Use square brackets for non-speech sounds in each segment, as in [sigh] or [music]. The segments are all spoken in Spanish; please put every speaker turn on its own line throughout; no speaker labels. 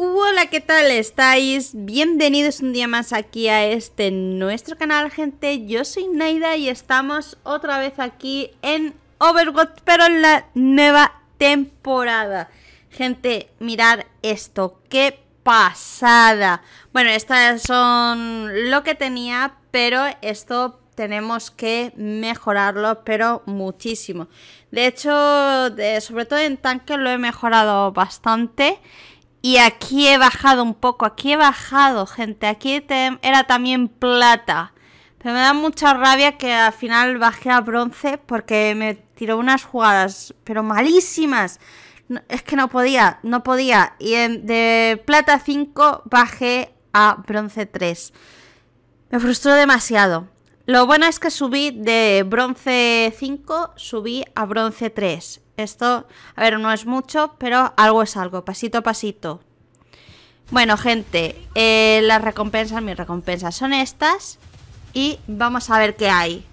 Hola, ¿qué tal estáis? Bienvenidos un día más aquí a este nuestro canal, gente. Yo soy Naida y estamos otra vez aquí en Overwatch, pero en la nueva temporada. Gente, mirad esto, qué pasada. Bueno, estas son lo que tenía, pero esto tenemos que mejorarlo, pero muchísimo. De hecho, sobre todo en tanque lo he mejorado bastante. Y aquí he bajado un poco, aquí he bajado, gente. Aquí era también plata. Pero me da mucha rabia que al final bajé a bronce porque me tiró unas jugadas, pero malísimas. es que no podía, no podía. Y en, de plata 5 bajé a bronce 3. Me frustró demasiado. Lo bueno es que subí de bronce 5, subí a bronce 3. Esto, a ver, no es mucho, pero algo es algo, pasito a pasito. Bueno, gente, eh, las recompensas, mis recompensas son estas. Y vamos a ver qué hay.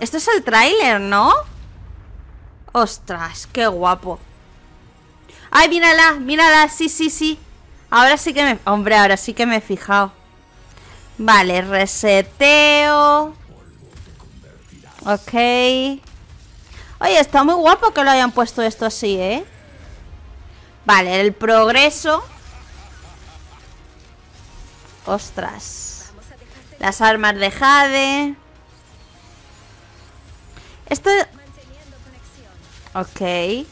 Esto es el tráiler, ¿no? Ostras, qué guapo. ¡Ay, mírala! ¡Mírala! Sí, sí, sí. Ahora sí que me... Hombre, ahora sí que me he fijado. Vale, reseteo. Ok. Oye, está muy guapo que lo hayan puesto esto así, ¿eh? Vale, el progreso. Ostras. Las armas de Jade. Esto... Ok.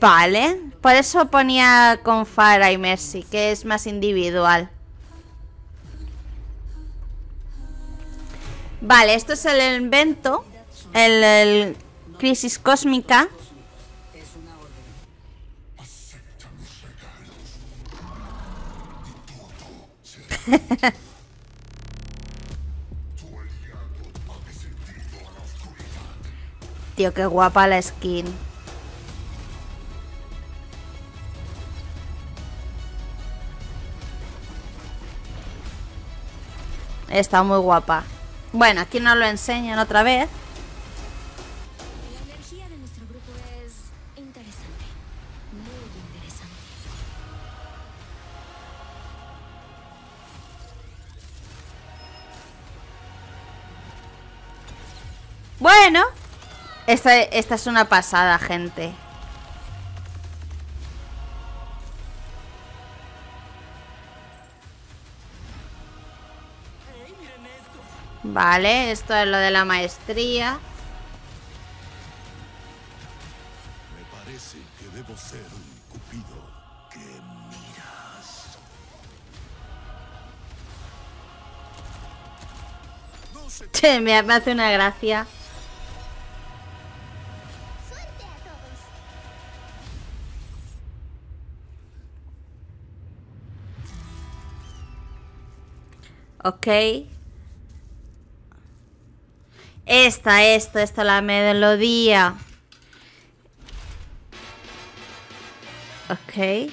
Vale, por eso ponía con Farah y Mercy, que es más individual. Vale, esto es el invento. El, crisis cósmica. [laughs] Tío, qué guapa la skin. Está muy guapa. Bueno, aquí nos lo enseñan otra vez. La energía de nuestro grupo es interesante. Muy interesante. Bueno, esta, esta es una pasada, gente. Vale, esto es lo de la maestría. Me parece que debo ser un cupido que miras. Che, me hace una gracia. Ok. Esta, esta, esta la melodía. Ok.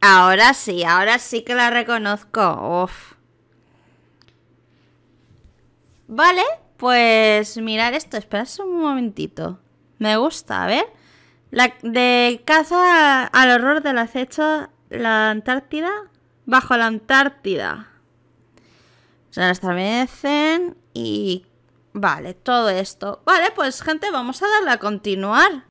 Ahora sí, ahora sí que la reconozco. Vale, pues mirar esto. Esperad un momentito. Me gusta, a ver. La de caza al horror del acecho, la Antártida. Bajo la Antártida. Se establecen y... Vale, todo esto. Vale, pues gente, vamos a darle a continuar.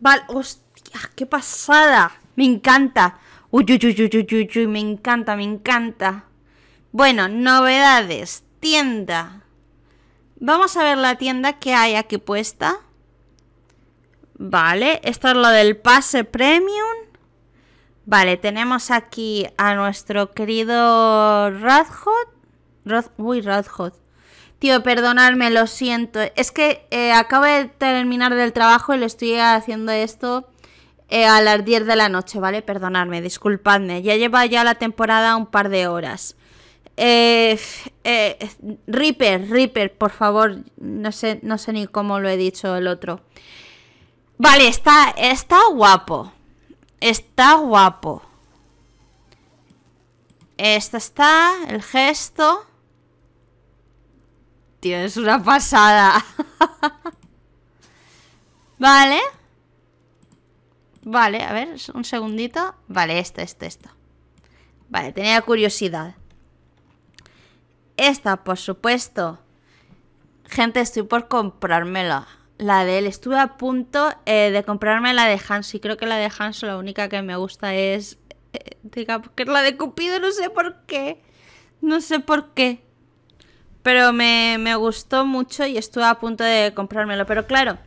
Vale, hostia, qué pasada. Me encanta. Uy, uy, uy, uy, uy, uy, me encanta, me encanta. Bueno, novedades. Tienda. Vamos a ver la tienda que hay aquí puesta. Vale, esto es lo del pase premium. Vale, tenemos aquí a nuestro querido Radhot. uy, Radhot. Tío, perdonadme, lo siento. Es que eh, acabo de terminar del trabajo y le estoy haciendo esto eh, a las 10 de la noche, ¿vale? Perdonadme, disculpadme. Ya lleva ya la temporada un par de horas. Eh, eh, Reaper, Reaper, por favor, no sé, no sé ni cómo lo he dicho el otro. Vale, está, está guapo. Está guapo. Esta está, el gesto. Tío, es una pasada. [laughs] vale. Vale, a ver, un segundito. Vale, este, esto, esto. Vale, tenía curiosidad. Esta, por supuesto. Gente, estoy por comprármela. La de él. Estuve a punto eh, de comprarme la de Hans. Y creo que la de Hans la única que me gusta es... Eh, diga, porque es la de Cupido, no sé por qué. No sé por qué. Pero me, me gustó mucho y estuve a punto de comprármelo. Pero claro,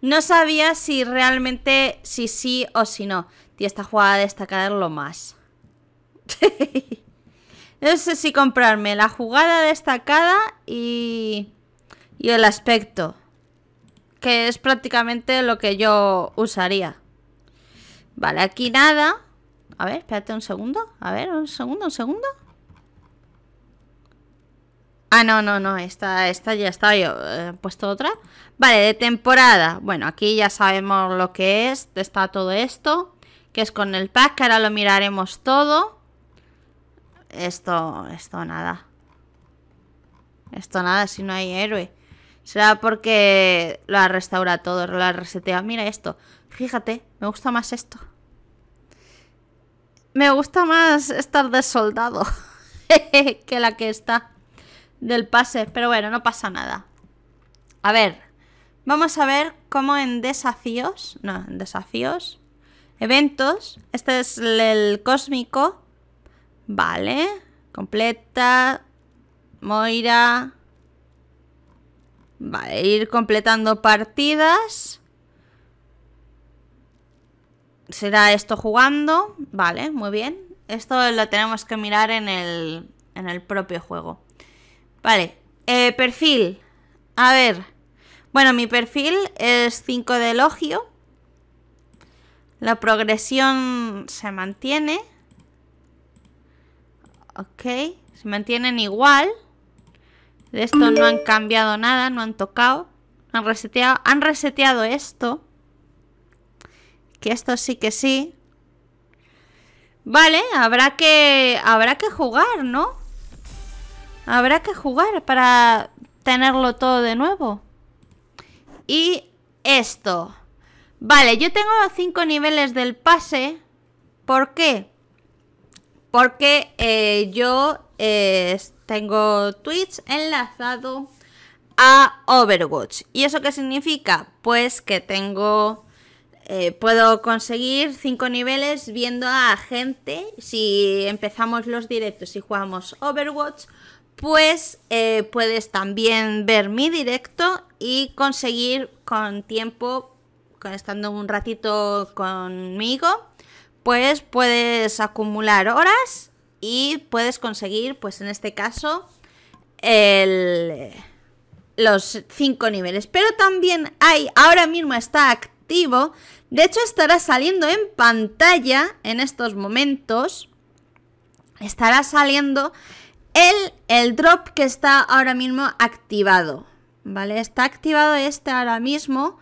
no sabía si realmente, si sí o si no. Y esta jugada destacada lo más. [laughs] No sé si comprarme la jugada destacada y, y el aspecto. Que es prácticamente lo que yo usaría. Vale, aquí nada. A ver, espérate un segundo. A ver, un segundo, un segundo. Ah, no, no, no, esta, esta ya está, yo he eh, puesto otra. Vale, de temporada. Bueno, aquí ya sabemos lo que es, está todo esto, que es con el pack, que ahora lo miraremos todo. Esto, esto nada. Esto nada, si no hay héroe. Será porque la restaura todo, ha resetea. Mira esto. Fíjate, me gusta más esto. Me gusta más estar de soldado [laughs] que la que está del pase. Pero bueno, no pasa nada. A ver, vamos a ver cómo en desafíos, no, en desafíos, eventos, este es el cósmico, Vale. Completa. Moira. Vale, ir completando partidas. Será esto jugando. Vale, muy bien. Esto lo tenemos que mirar en el, propio juego. Vale, eh, perfil. A ver. Bueno, mi perfil es 5 de elogio. La progresión se mantiene. Ok, se mantienen igual.
De esto no han
cambiado nada, no han tocado. Han reseteado, han reseteado esto. Que esto sí que sí. Vale, habrá que, habrá que jugar, ¿no? Habrá que jugar para tenerlo todo de nuevo. Y esto. Vale, yo tengo los niveles del pase. ¿Por qué? Porque eh, yo eh, tengo Twitch enlazado a Overwatch. ¿Y eso qué significa? Pues que tengo... Eh, puedo conseguir 5 niveles viendo a gente. Si empezamos los directos y jugamos Overwatch, pues puedes también ver mi directo y conseguir con tiempo, con, estando un ratito conmigo, pues puedes acumular horas y puedes conseguir, pues en este caso, los cinco niveles. Pero también hay, ahora mismo está activo, de hecho estará saliendo en pantalla en estos momentos, estará saliendo el, el drop que está ahora mismo activado. ¿Vale? Está activado este ahora mismo,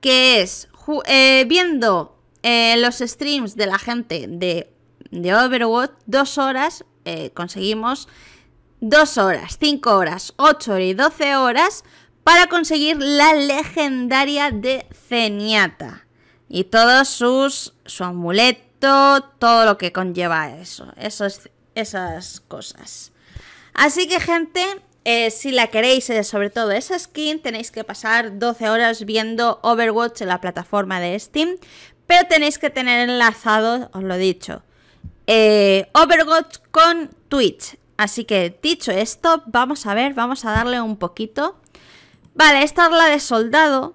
que es eh, viendo eh, los streams de la gente de, Overwatch, dos horas, eh, conseguimos dos horas, cinco horas, ocho y doce horas para conseguir la legendaria de Zenyatta. Y todos sus, su amuleto, todo lo que conlleva eso, esas cosas. Así que gente, eh, si la queréis, sobre todo esa skin, tenéis que pasar 12 horas viendo Overwatch en la plataforma de Steam pero tenéis que tener enlazados, os lo he dicho, eh, con Twitch. Así que dicho esto, vamos a ver, vamos a darle un poquito. Vale, esta es la de soldado.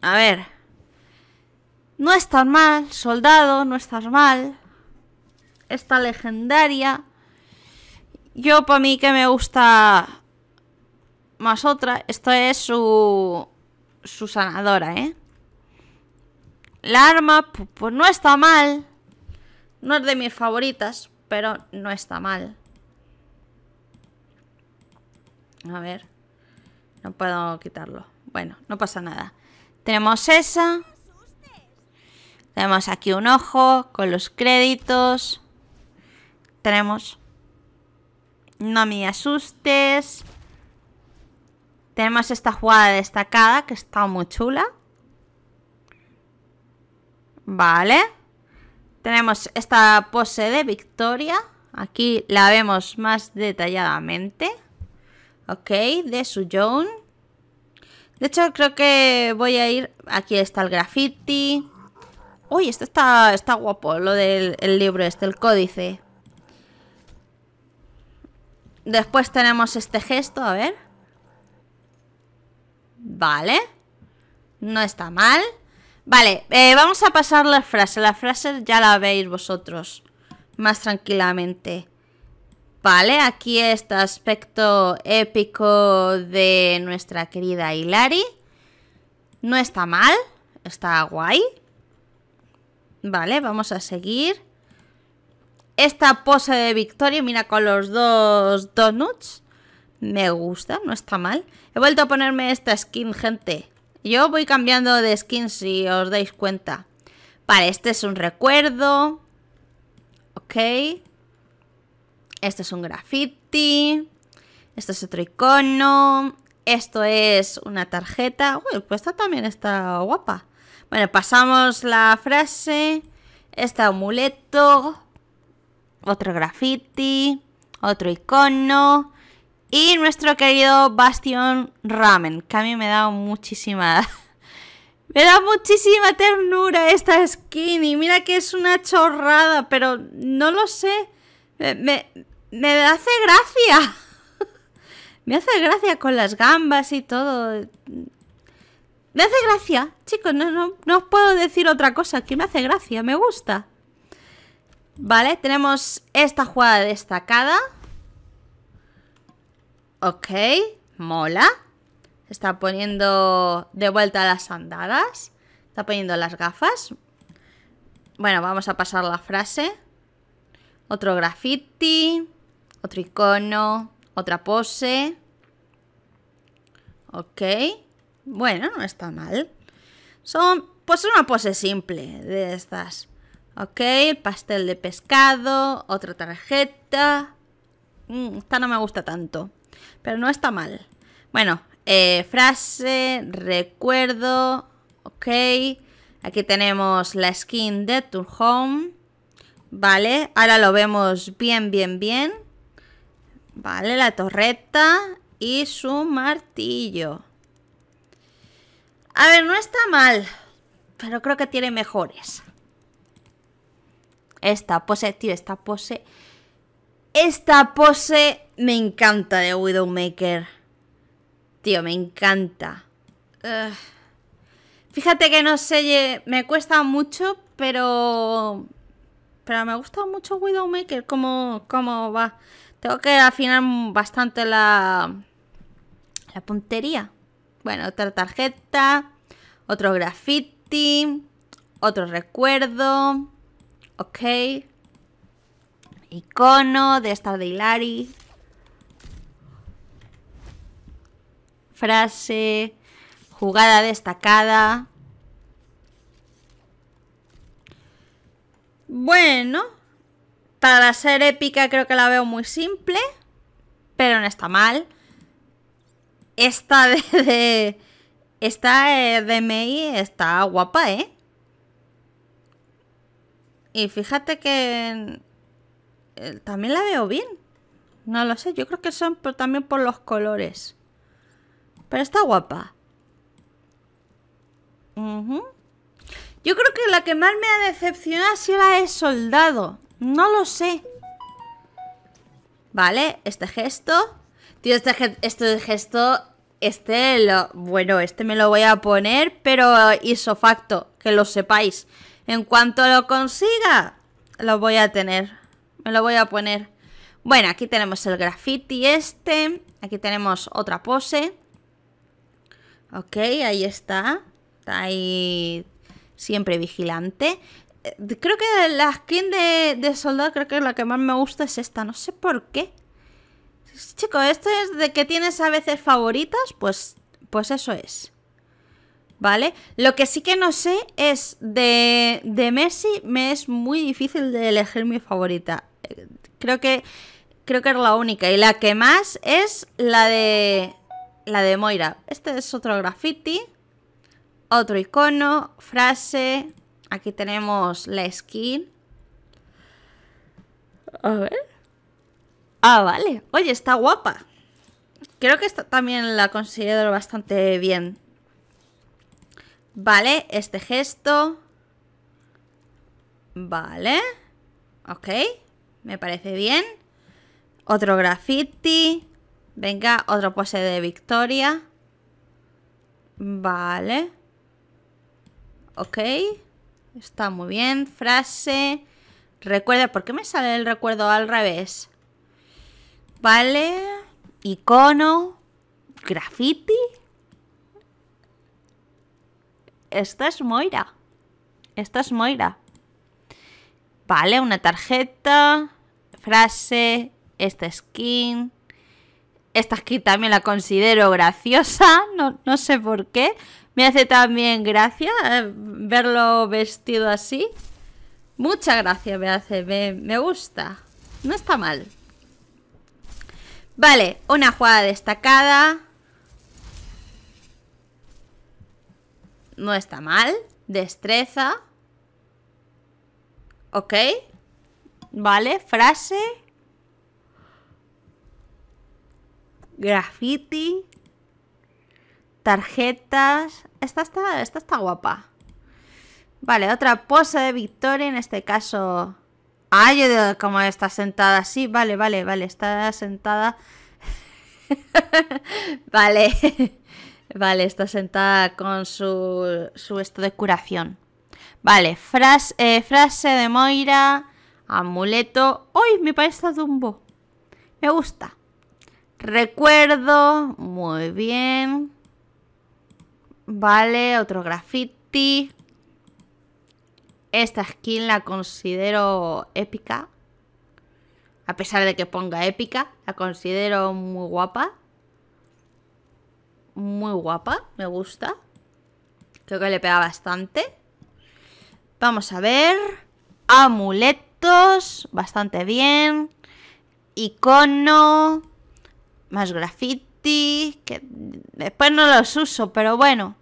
A ver. No está mal, soldado, no estás mal. Esta legendaria. Yo para mí que me gusta más otra. Esto es su, su sanadora, ¿eh? La arma, pues no está mal. No es de mis favoritas, pero no está mal. A ver. No puedo quitarlo. Bueno, no pasa nada. Tenemos esa. Tenemos aquí un ojo con los créditos. Tenemos... No me asustes. Tenemos esta jugada destacada que está muy chula. Vale. Tenemos esta pose de Victoria. Aquí la vemos más detalladamente. Ok, de su Joan. De hecho, creo que voy a ir... Aquí está el graffiti. Uy, esto está, está guapo, lo del el libro este, el códice. Después tenemos este gesto, a ver. Vale. No está mal. Vale, eh, vamos a pasar la frase, la frase ya la veis vosotros más tranquilamente. Vale, aquí está aspecto épico de nuestra querida Hilary. No está mal, está guay. Vale, vamos a seguir. Esta pose de Victoria, mira con los dos donuts. Me gusta, no está mal. He vuelto a ponerme esta skin, gente. Yo voy cambiando de skin si os dais cuenta. Vale, este es un recuerdo. Ok. Este es un graffiti. Este es otro icono. Esto es una tarjeta. Uy, pues esta también está guapa. Bueno, pasamos la frase. Este amuleto. Otro graffiti. Otro icono. Y nuestro querido Bastión Ramen, que a mí me da muchísima... [laughs] me da muchísima ternura esta skin y mira que es una chorrada, pero no lo sé. Eh, me, hace gracia. [laughs] me hace gracia con las gambas y todo. Me hace gracia, chicos, no, no, no os puedo decir otra cosa, que me hace gracia, me gusta. Vale, tenemos esta jugada destacada. Ok, mola. está poniendo de vuelta las andadas. Está poniendo las gafas. Bueno, vamos a pasar la frase. Otro graffiti. Otro icono. Otra pose. Ok. Bueno, no está mal. Son, pues una pose simple de estas. Ok, pastel de pescado, otra tarjeta. Mm, esta no me gusta tanto. Pero no está mal. Bueno, eh, frase, recuerdo, ok. Aquí tenemos la skin de To Home. Vale, ahora lo vemos bien, bien, bien. Vale, la torreta y su martillo. A ver, no está mal, pero creo que tiene mejores. Esta pose, tío, esta pose esta pose me encanta de Widowmaker. Tío, me encanta. Fíjate que no sé, me cuesta mucho, pero... Pero me gusta mucho Widowmaker, cómo, cómo va. Tengo que afinar bastante la... La puntería. Bueno, otra tarjeta, otro graffiti, otro recuerdo. Ok. Icono de Star de Ilari, Frase. Jugada destacada. Bueno, para ser épica creo que la veo muy simple, pero no está mal. Esta de, esta eh, de MI está guapa, ¿eh? Y fíjate que eh, también la veo bien. No lo sé, yo creo que son también por los colores. Pero está guapa. Yo creo que la que más me ha decepcionado Si la he soldado. No lo sé. Vale, este gesto. Tío, este, este, gesto... Este lo... Bueno, este me lo voy a poner, pero facto que lo sepáis. En cuanto lo consiga, lo voy a tener me lo voy a poner. Bueno, aquí tenemos el graffiti este. Aquí tenemos otra pose. Ok, ahí está. Está ahí siempre vigilante. Eh, creo que la skin de, de soldado, creo que la que más me gusta es esta. No sé por qué. Chico, esto es de que tienes a veces favoritas, pues, pues eso es. ¿Vale? Lo que sí que no sé es de, de Messi me es muy difícil de elegir mi favorita creo que creo que es la única. Y la que más es la de. La de Moira. Este es otro graffiti. Otro icono. Frase. Aquí tenemos la skin. A ver. Ah, vale. Oye, está guapa. Creo que esta también la considero bastante bien. Vale, este gesto. Vale. Ok me parece bien. Otro graffiti. Venga, otro pose de victoria. Vale. Ok. Está muy bien. Frase. Recuerda, ¿por qué me sale el recuerdo al revés? Vale. Icono. Graffiti. Esta es Moira. Esta es Moira. Vale, una tarjeta frase, esta skin. Esta skin también la considero graciosa, no, sé por qué. Me hace también gracia eh, verlo vestido así. Mucha gracia me hace, me, me gusta. No está mal. Vale, una jugada destacada. No está mal. Destreza. Ok. ¿Vale? Frase. Graffiti. Tarjetas. Esta está, esta guapa. Vale, otra pose de victoria, en este caso... Ah, yo digo, como está sentada así, vale, vale, vale, está sentada... [laughs] vale, [laughs] vale, está sentada con su, su esto de curación. Vale, frase, eh, frase de Moira, Amuleto. ¡Uy! Me parece a Dumbo. Me gusta. Recuerdo. Muy bien. Vale, otro graffiti. Esta skin la considero épica. A pesar de que ponga épica, la considero muy guapa. Muy guapa, me gusta. Creo que le pega bastante. Vamos a ver. Amuleto bastante bien. Icono, más graffiti, que después no los uso, pero bueno.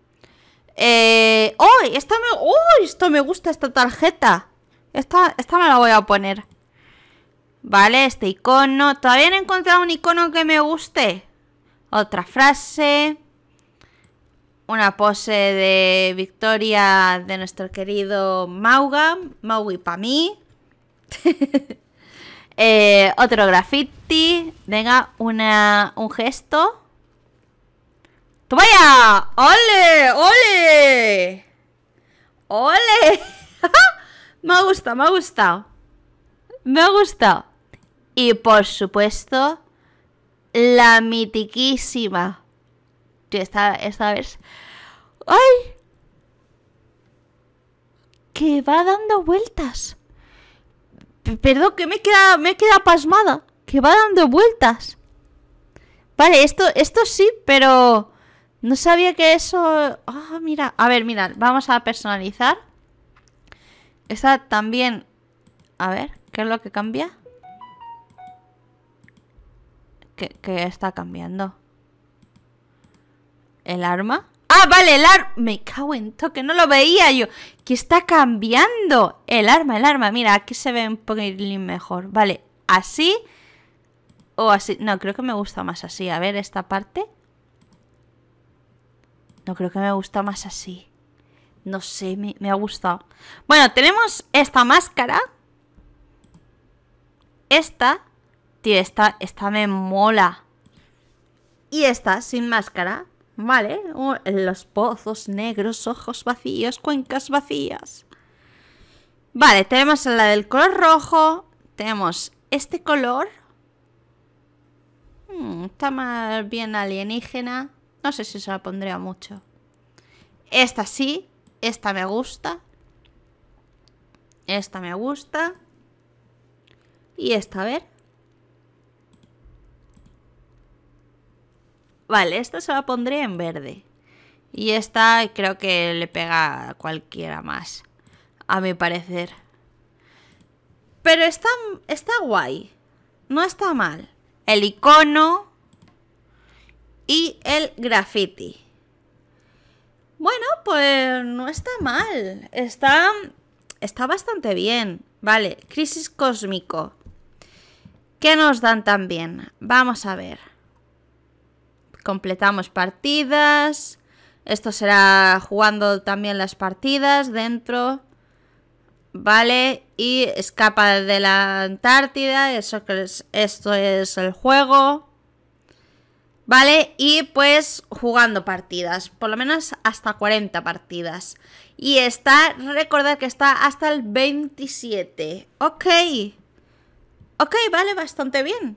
Eh, esto me gusta, esta tarjeta. Esta, esta me la voy a poner. Vale, este icono. Todavía no he encontrado un icono que me guste. Otra frase. Una pose de victoria de nuestro querido Mauga. Maui para mí. [laughs] Eh, otro graffiti. Venga, una, un gesto. ¡Toma ya! ¡Ole! ¡Ole! ¡Ole! [laughs] me ha gustado, me ha gustado. Me ha gustado. Y por supuesto, la mitiquísima. está esta vez. ¡Ay! Que va dando vueltas. Perdón, que me queda, me queda pasmada. Que va dando vueltas. Vale, esto, esto sí, pero... No sabía que eso... Ah, mira. A ver, mira. Vamos a personalizar. Esta también... A ver, ¿qué es lo que cambia? qué está cambiando? ¿El arma? Ah, vale, el arma. Me cago en toque, no lo veía yo. Que está cambiando. El arma, el arma. Mira, aquí se ve un poquito mejor. Vale, así. O así. No, creo que me gusta más así. A ver, esta parte. No, creo que me gusta más así. No sé, me, ha gustado. Bueno, tenemos esta máscara. Esta. Tío, esta, esta me mola. Y esta, sin máscara. ¿vale? Oh, los pozos negros, ojos vacíos, cuencas vacías. Vale, tenemos la del color rojo, tenemos este color. Hmm, está más bien alienígena. No sé si se la pondría mucho. Esta sí, esta me gusta. Esta me gusta. Y esta, a ver. Vale, esta se la pondré en verde. Y esta creo que le pega a cualquiera más, a mi parecer. Pero está, está guay. No está mal. El icono y el graffiti. Bueno, pues no está mal. Está, está bastante bien. Vale, crisis cósmico. ¿Qué nos dan también? Vamos a ver completamos partidas. Esto será jugando también las partidas dentro. Vale, y escapa de la Antártida, eso es, esto es el juego. Vale, y pues jugando partidas, por lo menos hasta 40 partidas. Y está, recordad que está hasta el 27. Ok. Ok, vale, bastante bien.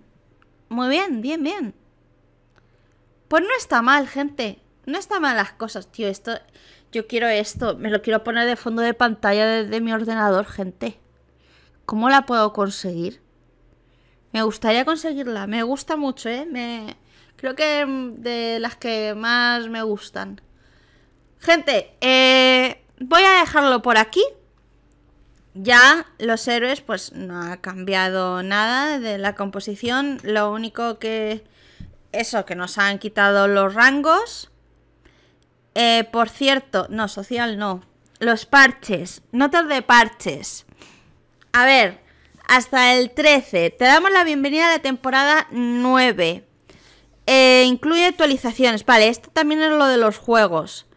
Muy bien, bien, bien. Pues no está mal, gente. No están mal las cosas, tío. Esto, yo quiero esto. Me lo quiero poner de fondo de pantalla desde de mi ordenador, gente. ¿Cómo la puedo conseguir? Me gustaría conseguirla. Me gusta mucho, ¿eh? Me... Creo que mm, de las que más me gustan. Gente, eh, voy a dejarlo por aquí. Ya los héroes, pues no ha cambiado nada de la composición. Lo único que eso, que nos han quitado los rangos. Eh, por cierto, no, social no. Los parches, notas de parches. A ver, hasta el 13. Te damos la bienvenida a la temporada 9. Eh, incluye actualizaciones. Vale, esto también es lo de los juegos.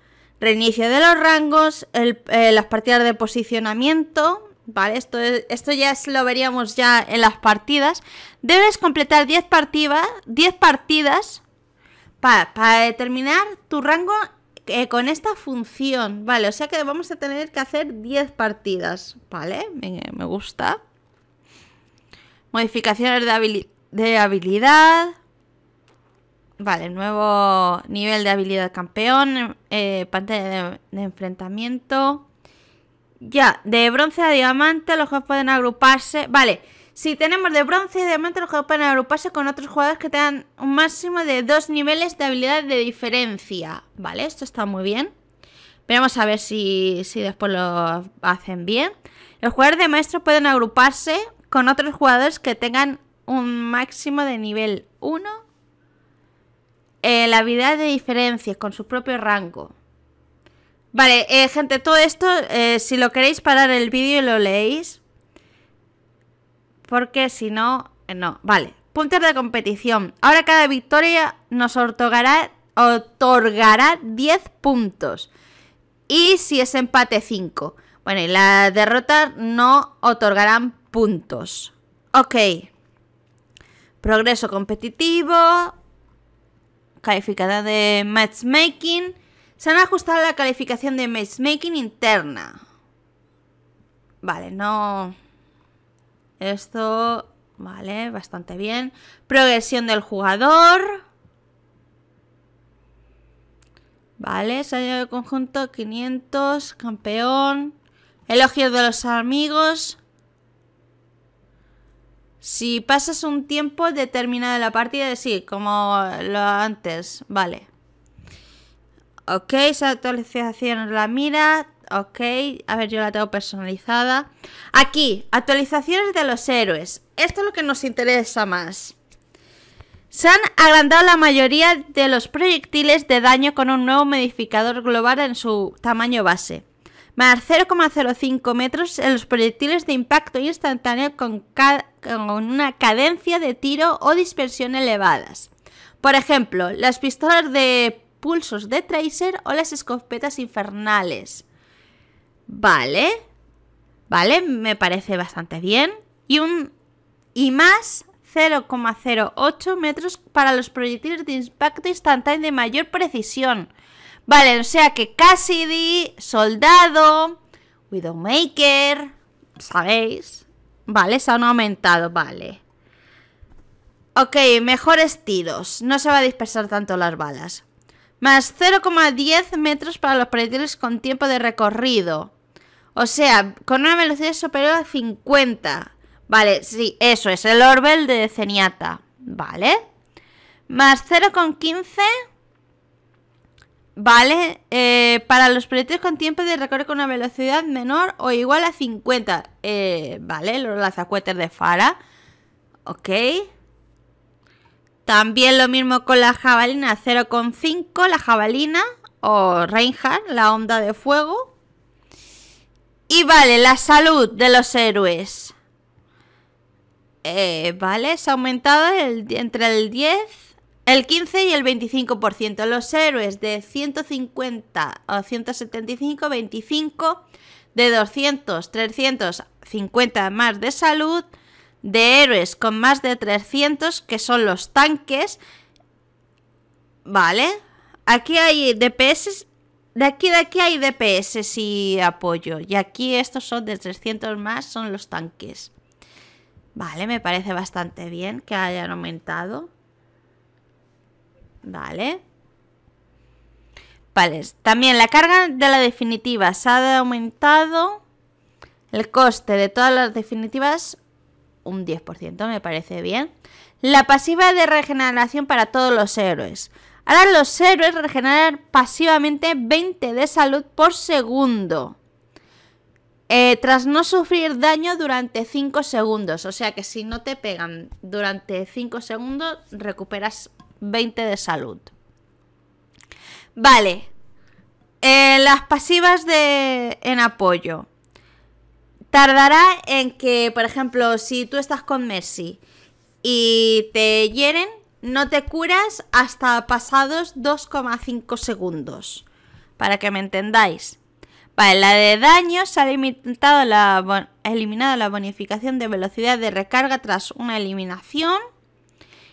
Reinicio de los rangos, eh, las partidas de posicionamiento, ¿vale? Esto, esto ya lo veríamos ya en las partidas. Debes completar 10 partidas, partidas para, determinar tu rango eh, con esta función, ¿vale? O sea que vamos a tener que hacer 10 partidas, ¿vale? Me, gusta. Modificaciones de, de habilidad. Vale, nuevo nivel de habilidad campeón, eh, pantalla de enfrentamiento. Ya, de bronce a diamante los juegos pueden agruparse. Vale, si tenemos de bronce y diamante los juegos pueden agruparse con otros jugadores que tengan un máximo de dos niveles de habilidad de diferencia. Vale, esto está muy bien. Pero vamos a ver si, si después lo hacen bien. Los jugadores de maestro pueden agruparse con otros jugadores que tengan un máximo de nivel 1. la habilidad de diferencia con su propio rango. Vale, eh, gente, todo esto, eh, si lo queréis parar el vídeo y lo leéis. Porque si no, eh, no. Vale, puntos de competición. Ahora cada victoria nos otorgará, otorgará 10 puntos. Y si es empate 5. Bueno, y la derrotas no otorgarán puntos. Ok. Progreso competitivo. Calificada de matchmaking. Se han ajustado la calificación de matchmaking interna. Vale, no... Esto... Vale, bastante bien. Progresión del jugador. Vale, salió el conjunto 500, campeón. Elogios de los amigos. Si pasas un tiempo determinado la partida, sí, como lo antes, vale. Ok, esa actualización la mira. Ok, a ver, yo la tengo personalizada. Aquí, actualizaciones de los héroes. Esto es lo que nos interesa más. Se han agrandado la mayoría de los proyectiles de daño con un nuevo modificador global en su tamaño base. Más 0,05 metros en los proyectiles de impacto instantáneo con, una cadencia de tiro o dispersión elevadas. Por ejemplo, las pistolas de pulsos de Tracer o las escopetas infernales. Vale. Vale, me parece bastante bien. Y un... Y más 0,08 metros para los proyectiles de impacto instantáneo de mayor precisión. Vale, o sea que Cassidy, Soldado, Widowmaker, ¿sabéis? Vale, se han aumentado, vale. Ok, mejores tiros. No se va a dispersar tanto las balas. Más 0,10 metros para los proyectiles con tiempo de recorrido. O sea, con una velocidad superior a 50. Vale, sí, eso es el Orbel de Ceniata. Vale. Más 0,15. Vale, eh, para los proyectiles con tiempo de recorrido con una velocidad menor o igual a 50. Eh, vale, los lanzacuetes de Fara. Ok. También lo mismo con la jabalina 0,5, la jabalina o Reinhardt, la onda de fuego. Y vale, la salud de los héroes. Eh, vale, se ha aumentado entre el 10, el 15 y el 25%. Los héroes de 150 o 175, 25, de 200, 350 más de salud de héroes con más de 300, que son los tanques. Vale. Aquí hay DPS. De aquí, de aquí hay DPS y apoyo. Y aquí estos son de 300 más, son los tanques. Vale, me parece bastante bien que hayan aumentado. Vale. Vale, también la carga de la definitiva se ha aumentado. El coste de todas las definitivas un 10%, me parece bien. La pasiva de regeneración para todos los héroes. Ahora los héroes regeneran pasivamente 20 de salud por segundo. Eh, tras no sufrir daño durante 5 segundos. O sea que si no te pegan durante 5 segundos, recuperas 20 de salud. Vale. Eh, las pasivas de, en apoyo. Tardará en que, por ejemplo, si tú estás con Mercy y te hieren, no te curas hasta pasados 2,5 segundos. Para que me entendáis. Para la de daño se ha la, eliminado la bonificación de velocidad de recarga tras una eliminación.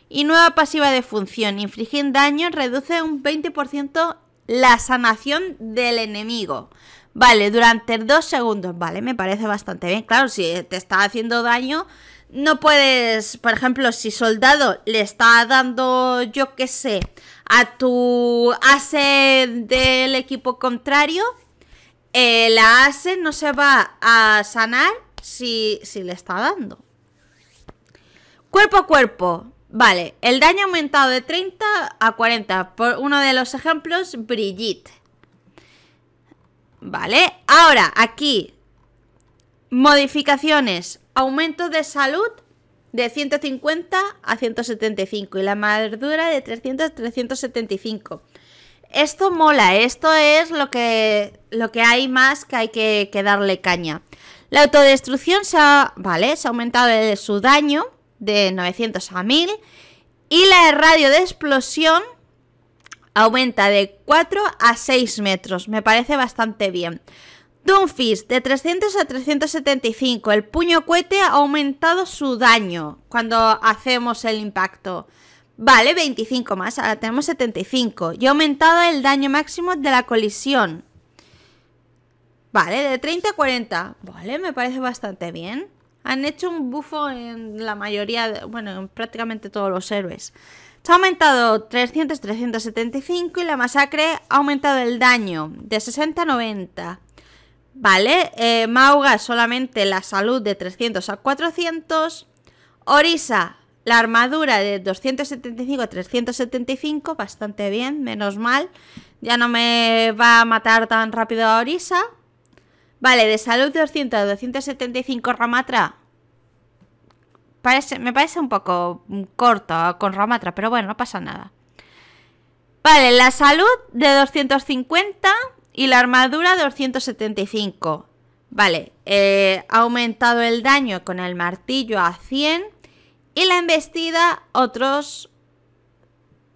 Y nueva pasiva de función, infligir daño, reduce un 20% la sanación del enemigo. Vale, durante dos segundos, vale, me parece bastante bien. Claro, si te está haciendo daño, no puedes, por ejemplo, si soldado le está dando, yo qué sé, a tu ase del equipo contrario, eh, la ase no se va a sanar si, si le está dando. Cuerpo a cuerpo. Vale, el daño aumentado de 30 a 40. Por uno de los ejemplos, Brigitte. ¿Vale? Ahora, aquí, modificaciones, aumento de salud de 150 a 175 y la madura de 300 a 375. Esto mola, esto es lo que, lo que hay más que hay que, darle caña. La autodestrucción se ha, vale, ha aumentado su daño de 900 a 1000 y la radio de explosión aumenta de 4 a 6 metros, me parece bastante bien. Dunfish, de 300 a 375, el puño cohete ha aumentado su daño cuando hacemos el impacto. Vale, 25 más, ahora tenemos 75. Y ha aumentado el daño máximo de la colisión. Vale, de 30 a 40. Vale, me parece bastante bien. Han hecho un bufo en la mayoría, de, bueno, en prácticamente todos los héroes. Se ha aumentado 300, 375 y la masacre ha aumentado el daño de 60 a 90. Vale, eh, Mauga solamente la salud de 300 a 400. Orisa, la armadura de 275 375, bastante bien, menos mal. Ya no me va a matar tan rápido a Orisa. Vale, de salud de 200 a 275 Ramatra, me parece un poco mm, corto con Ramatra, pero bueno, no pasa nada. Vale, la salud de 250 y la armadura 275. Vale, eh, ha aumentado el daño con el martillo a 100 y la embestida otros...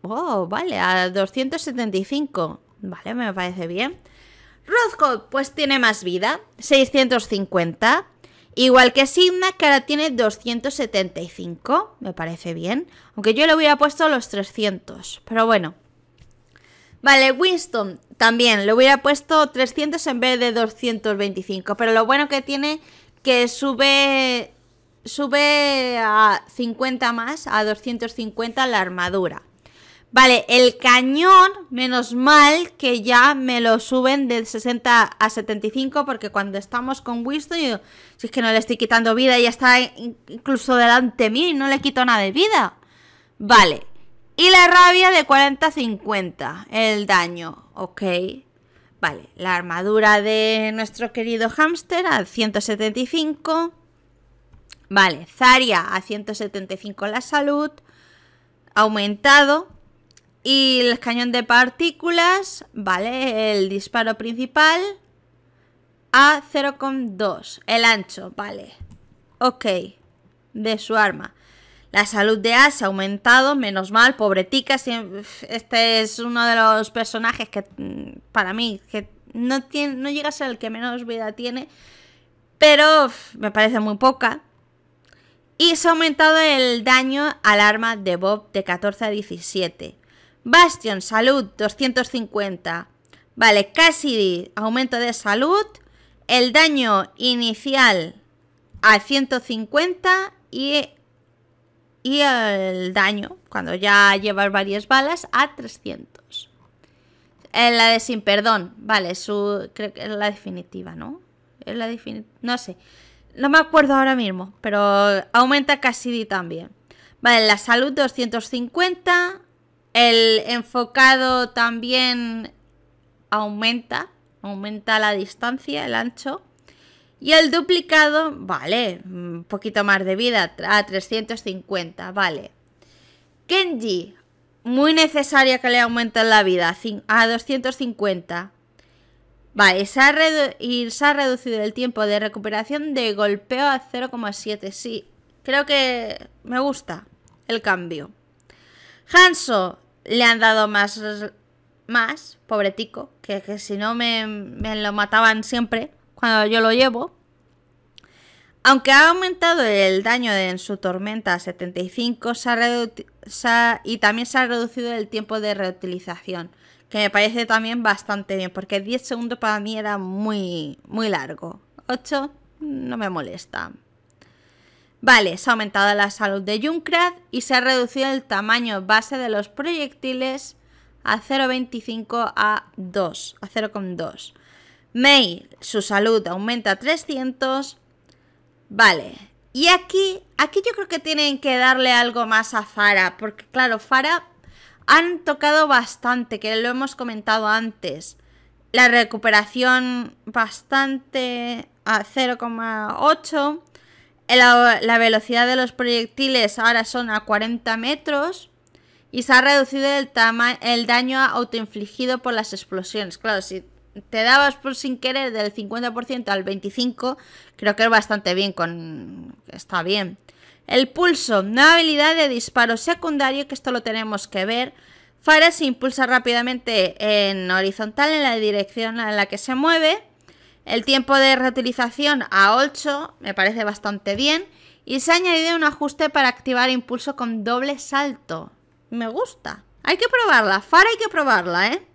Oh, vale, a 275. Vale, me parece bien. Rothgold, pues tiene más vida, 650. Igual que Sigma que ahora tiene 275, me parece bien. Aunque yo le hubiera puesto los 300, pero bueno. Vale, Winston también, le hubiera puesto 300 en vez de 225, pero lo bueno que tiene que sube, sube a 50 más, a 250 la armadura. Vale, el cañón, menos mal que ya me lo suben del 60 a 75 porque cuando estamos con Winston, yo, si es que no le estoy quitando vida, ya está incluso delante de mí y no le quito nada de vida. Vale, y la rabia de 40 a 50, el daño, ok. Vale, la armadura de nuestro querido hamster a 175. Vale, Zaria a 175 la salud, aumentado y el cañón de partículas, ¿vale? El disparo principal a 0,2. El ancho, vale. Ok. De su arma. La salud de Ash ha aumentado, menos mal, pobretica Este es uno de los personajes que, mm, para mí, que no, tiene, no llega a ser el que menos vida tiene, pero me parece muy poca. Y se ha aumentado el daño al arma de Bob de 14 a 17. Bastion, salud, 250. Vale, Cassidy, aumento de salud. El daño inicial a 150 y, y el daño, cuando ya llevas varias balas, a 300. En eh, la de sin perdón, vale, su, creo que es la definitiva, ¿no? Es la no sé. No me acuerdo ahora mismo, pero aumenta Cassidy también. Vale, la salud 250, el enfocado también aumenta, aumenta la distancia, el ancho. Y el duplicado, vale, un poquito más de vida, a 350, vale. Kenji, muy necesaria que le aumenten la vida, a 250. Vale, se ha, se ha reducido el tiempo de recuperación de golpeo a 0,7, sí. Creo que me gusta el cambio. Hanso le han dado más, más, pobre tico, que, si no me, lo mataban siempre cuando yo lo llevo. Aunque ha aumentado el daño en su tormenta a 75 se y también se ha reducido el tiempo de reutilización, que me parece también bastante bien, porque 10 segundos para mí era muy, muy largo. 8 no me molesta. Vale, se ha aumentado la salud de Junkrat y se ha reducido el tamaño base de los proyectiles a 0,25 a 2, a 0,2. Mei, su salud aumenta a 300. Vale, y aquí, aquí yo creo que tienen que darle algo más a Fara porque claro, Fara han tocado bastante, que lo hemos comentado antes. La recuperación bastante a 0,8 la, velocidad de los proyectiles ahora son a 40 metros y se ha reducido el, daño autoinfligido por las explosiones. Claro, si te dabas por sin querer del 50% al 25%, creo que es bastante bien, está bien. El pulso, nueva habilidad de disparo secundario, que esto lo tenemos que ver. Fara se impulsa rápidamente en horizontal en la dirección en la que se mueve. El tiempo de reutilización a 8 me parece bastante bien. Y se ha añadido un ajuste para activar impulso con doble salto. Me gusta. Hay que probarla, Far hay que probarla, ¿eh?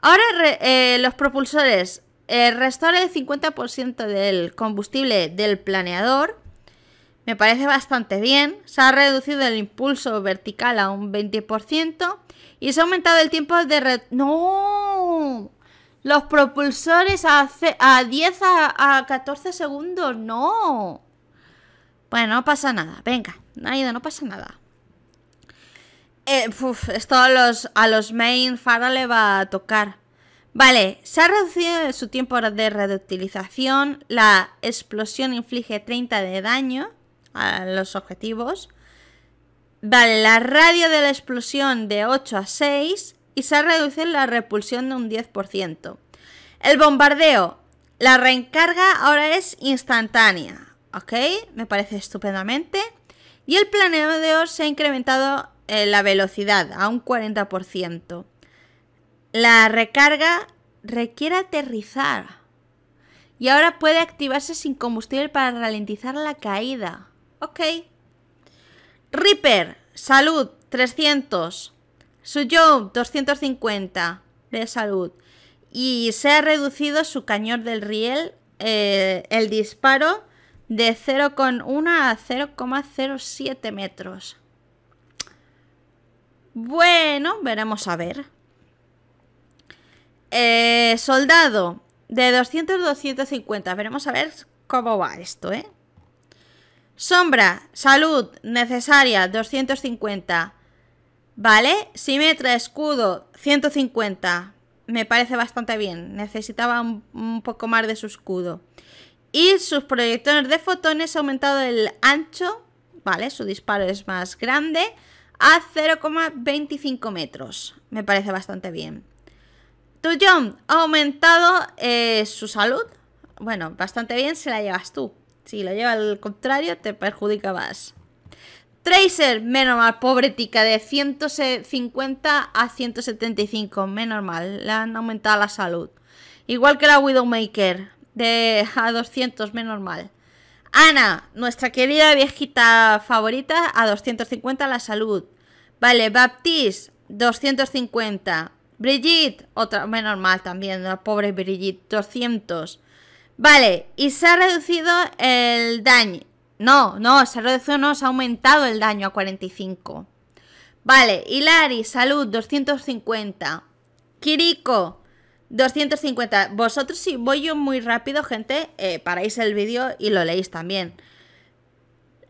Ahora eh, los propulsores eh, el 50% del combustible del planeador. Me parece bastante bien. Se ha reducido el impulso vertical a un 20% y se ha aumentado el tiempo de... ¡No! Los propulsores a, a 10 a, 14 segundos, no. Bueno, no pasa nada. Venga, Naida, no pasa nada. Eh, esto a los, a los main Fara le va a tocar. Vale, se ha reducido su tiempo de reutilización. La explosión inflige 30 de daño a los objetivos. Vale, la radio de la explosión de 8 a 6 y se reducido la repulsión de un 10%. El bombardeo, la reencarga ahora es instantánea, ¿ok? Me parece estupendamente. Y el planeo de se ha incrementado eh, la velocidad a un 40%. La recarga requiere aterrizar. Y ahora puede activarse sin combustible para ralentizar la caída. Ok. Reaper, salud, 300. Su Suyo 250 de salud. Y se ha reducido su cañón del riel, eh, el disparo, de 0,1 a 0,07 metros. Bueno, veremos a ver. Eh, soldado, de 200 250. Veremos a ver cómo va esto, ¿eh? Sombra, salud necesaria, 250. Vale, Simetra, escudo, 150. Me parece bastante bien. Necesitaba un, poco más de su escudo. Y sus proyectores de fotones ha aumentado el ancho. Vale, su disparo es más grande. A 0,25 metros. Me parece bastante bien. Tu John ha aumentado eh, su salud. Bueno, bastante bien si la llevas tú. Si lo lleva al contrario, te perjudicabas Tracer, menos mal, pobre tica, de 150 a 175, menos mal, le han aumentado la salud. Igual que la Widowmaker, de a 200, menos mal. Ana, nuestra querida viejita favorita, a 250 la salud. Vale, Baptiste, 250. Brigitte, otra, menos mal también, la pobre Brigitte, 200. Vale, y se ha reducido el daño, no, no, se ha reducido, no, se ha aumentado el daño a 45. Vale, Hilari, salud, 250. Kiriko, 250. Vosotros, si voy yo muy rápido, gente, eh, paráis el vídeo y lo leéis también.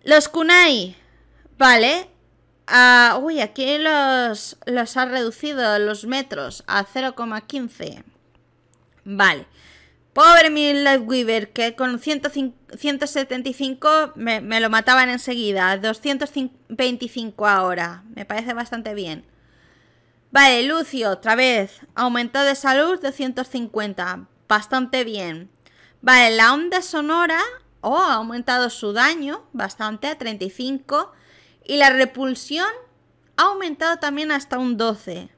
Los kunai, vale. Ah, uy, aquí los, los ha reducido los metros a 0,15. Vale. Pobre mi Weaver, que con 175 me, me, lo mataban enseguida. 225 ahora. Me parece bastante bien. Vale, Lucio, otra vez. aumento de salud 250. Bastante bien. Vale, la onda sonora. Oh, ha aumentado su daño bastante a 35. Y la repulsión ha aumentado también hasta un 12.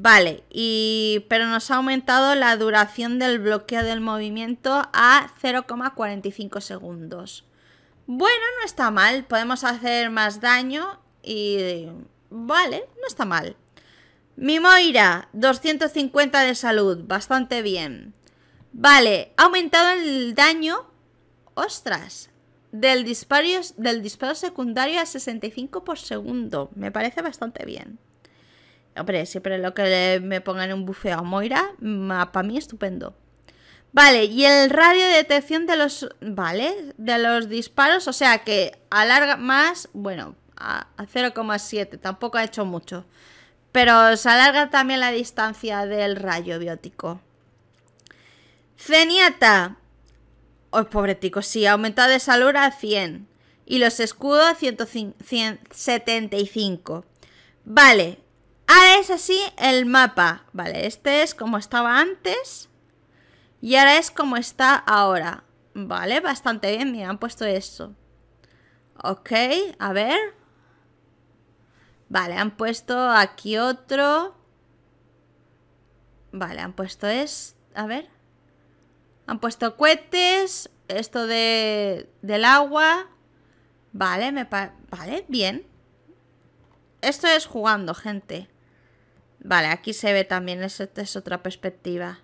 Vale, y, pero nos ha aumentado la duración del bloqueo del movimiento a 0,45 segundos. Bueno, no está mal, podemos hacer más daño y... Vale, no está mal. Mi Moira, 250 de salud, bastante bien. Vale, ha aumentado el daño... ¡Ostras! Del disparo, del disparo secundario a 65 por segundo. Me parece bastante bien. Hombre, siempre lo que me pongan un bufeo a Moira, mm, para mí estupendo. Vale, y el radio de detección de los... Vale, de los disparos, o sea que alarga más, bueno, a, 0,7, tampoco ha hecho mucho. Pero se alarga también la distancia del rayo biótico. Ceniata. Oh, pobre tico, sí, aumentado de salud a 100. Y los escudos a 175. Vale, Ahora es así el mapa. Vale, este es como estaba antes. Y ahora es como está ahora. Vale, bastante bien. Mira, han puesto eso. Ok, a ver. Vale, han puesto aquí otro. Vale, han puesto es... A ver. Han puesto cohetes. Esto de... del agua. Vale, me Vale, bien. Esto es jugando, gente. Vale, aquí se ve también, esta es otra perspectiva.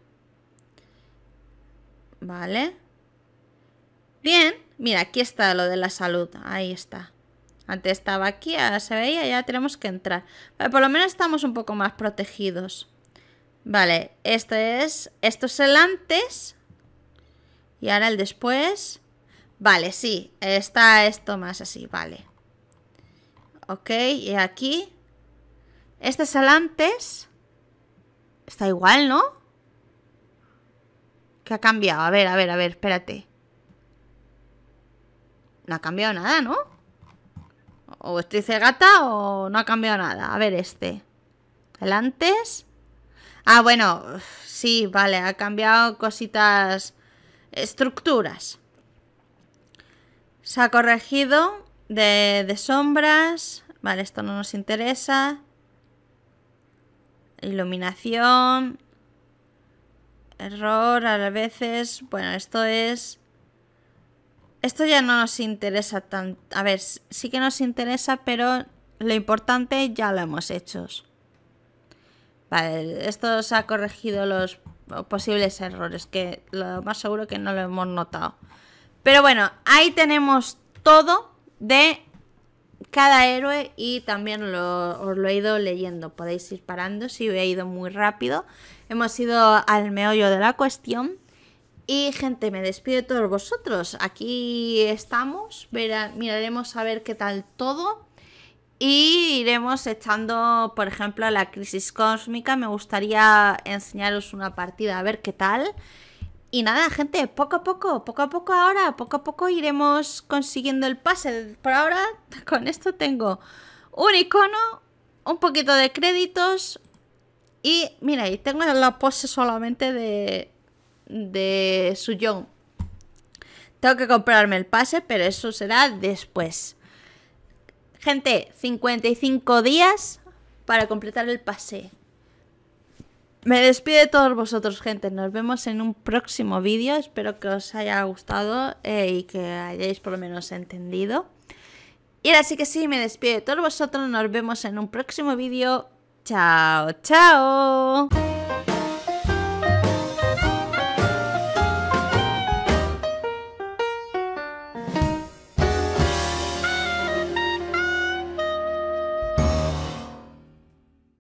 Vale. Bien, mira, aquí está lo de la salud, ahí está. Antes estaba aquí, ahora se veía, ya tenemos que entrar. por lo menos estamos un poco más protegidos. Vale, esto es, esto es el antes y ahora el después. Vale, sí, está esto más así, vale. Ok, y aquí este es el antes. Está igual, ¿no? ¿Qué ha cambiado? A ver, a ver, a ver, espérate. No ha cambiado nada, ¿no? O estoy cegata o no ha cambiado nada. A ver este. El antes. Ah, bueno, sí, vale, ha cambiado cositas, estructuras. Se ha corregido de, de sombras. Vale, esto no nos interesa iluminación, error a veces. Bueno, esto es... Esto ya no nos interesa tanto. A ver, sí que nos interesa, pero lo importante ya lo hemos hecho. Vale, esto se ha corregido los posibles errores, que lo más seguro que no lo hemos notado. Pero bueno, ahí tenemos todo de cada héroe y también os lo he ido leyendo. Podéis ir parando si he ido muy rápido. Hemos ido al meollo de la cuestión. Y gente, me despido de todos vosotros. Aquí estamos, miraremos a ver qué tal todo. Y iremos echando, por ejemplo, a la crisis cósmica. Me gustaría enseñaros una partida a ver qué tal. Y nada, gente, poco a poco, poco a poco ahora, poco a poco iremos consiguiendo el pase. Por ahora, [laughs] con esto tengo un icono, un poquito de créditos y, mira, y tengo la pose solamente de, de Suyong. Tengo que comprarme el pase, pero eso será después. Gente, 55 días para completar el pase. Me despido de todos vosotros, gente. Nos vemos en un próximo vídeo. Espero que os haya gustado eh, y que hayáis por lo menos entendido. Y ahora sí que sí, me despido de todos vosotros. Nos vemos en un próximo vídeo. Chao, chao.